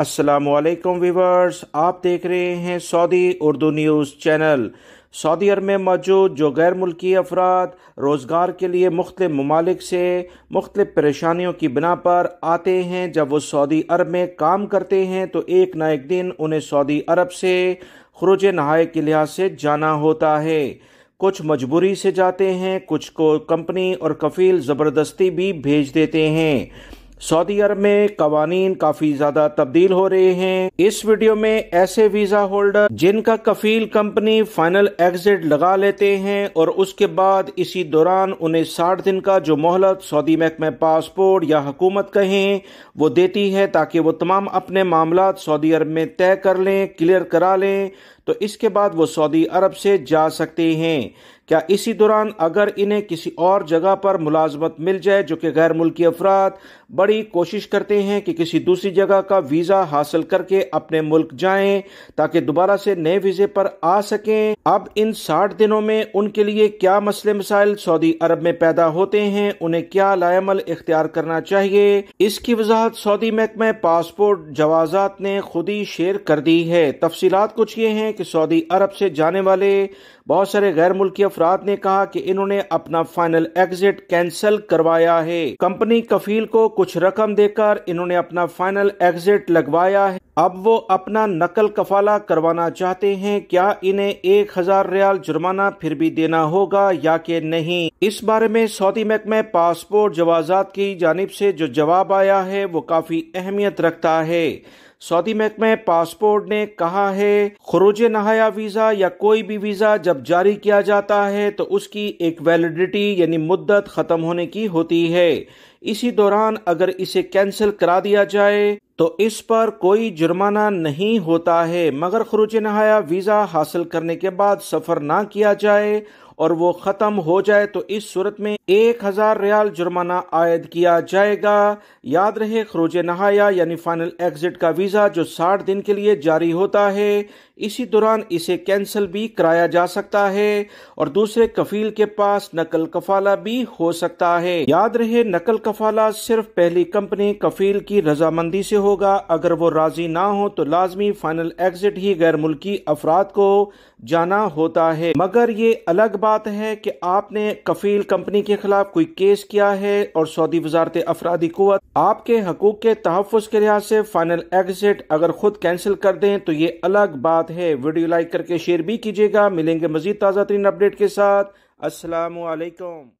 अस्सलाम वालेकुम वीवर्स आप देख रहे हैं Saudi Urdu news channel Saudi Arab में मौजूद जो गैर मुल्की अफराद रोज़गार के लिए मुख्त ममालिक से मुख्त परेशानियों की बिना पर आते हैं जब वो सऊदी अरब में काम करते हैं तो एक ना एक दिन उन्हें सऊदी अरब से खुरुज नहाय के लिहाज से जाना होता है कुछ मजबूरी से जाते हैं कुछ को कंपनी और कफील ज़बरदस्ती भी भेज देते हैं सऊदी अरब में कवानीन काफी ज्यादा तब्दील हो रहे हैं इस वीडियो में ऐसे वीजा होल्डर जिनका कफील कंपनी फाइनल एग्जिट लगा लेते हैं और उसके बाद इसी दौरान उन्हें साठ दिन का जो मोहलत सऊदी महकमे पासपोर्ट या हुकूमत कहें वो देती है ताकि वो तमाम अपने मामला सऊदी अरब में तय कर लें क्लियर करा लें तो इसके बाद वो सऊदी अरब से जा सकते हैं क्या इसी दौरान अगर इन्हें किसी और जगह पर मुलाजमत मिल जाए जो कि गैर मुल्की अफराद बड़ी कोशिश करते हैं कि किसी दूसरी जगह का वीज़ा हासिल करके अपने मुल्क जाएं ताकि दोबारा से नए वीज़े पर आ सकें अब इन साठ दिनों में उनके लिए क्या मसले मसाइल सऊदी अरब में पैदा होते हैं उन्हें क्या लायमल इख्तियार करना चाहिए इसकी वजाहत सऊदी महकमे पासपोर्ट जवाजात ने खुद ही शेयर कर दी है तफसीत कुछ ये हैं कि सऊदी अरब से जाने वाले बहुत सारे गैर मुल्की अफराद ने कहा कि इन्होंने अपना फाइनल एग्जिट कैंसिल करवाया है कंपनी कफील को कुछ रकम देकर इन्होंने अपना फाइनल एग्जिट लगवाया है अब वो अपना नकल कफाला करवाना चाहते हैं क्या इन्हें एक हजार रियाल जुर्माना फिर भी देना होगा या कि नहीं इस बारे में सऊदी महकमे पासपोर्ट जवाजात की जानब से जो जवाब आया है वो काफी अहमियत रखता है सऊदी महकमे पासपोर्ट ने कहा है खरूज नहाया वीजा या कोई भी वीजा जब जारी किया जाता है तो उसकी एक वैलिडिटी यानी मुद्दत खत्म होने की होती है इसी दौरान अगर इसे कैंसिल करा दिया जाए तो इस पर कोई जुर्माना नहीं होता है मगर खरूज नहाया वीजा हासिल करने के बाद सफर ना किया जाए और वो खत्म हो जाए तो इस सूरत में एक हजार रियाल जुर्माना आयद किया जाएगा याद रहे खरोज नहाया यानी फाइनल एग्जिट का वीजा जो साठ दिन के लिए जारी होता है इसी दौरान इसे कैंसिल भी कराया जा सकता है और दूसरे कफील के पास नकल कफाला भी हो सकता है याद रहे नकल कफाला सिर्फ पहली कंपनी कफील की रजामंदी से होगा अगर वो राजी ना हो तो लाजमी फाइनल एग्जिट ही गैर मुल्की अफराद को जाना होता है मगर ये अलग बात है कि आपने कफील कंपनी के खिलाफ कोई केस किया है और सऊदी वजारत अफराधी कुत आपके हकूक के तहफ़ के लिहाज से फाइनल एग्जिट अगर खुद कैंसिल कर दें तो ये अलग बात है वीडियो लाइक करके शेयर भी कीजिएगा मिलेंगे मजीद ताज़ा तरीन अपडेट के साथ असलकम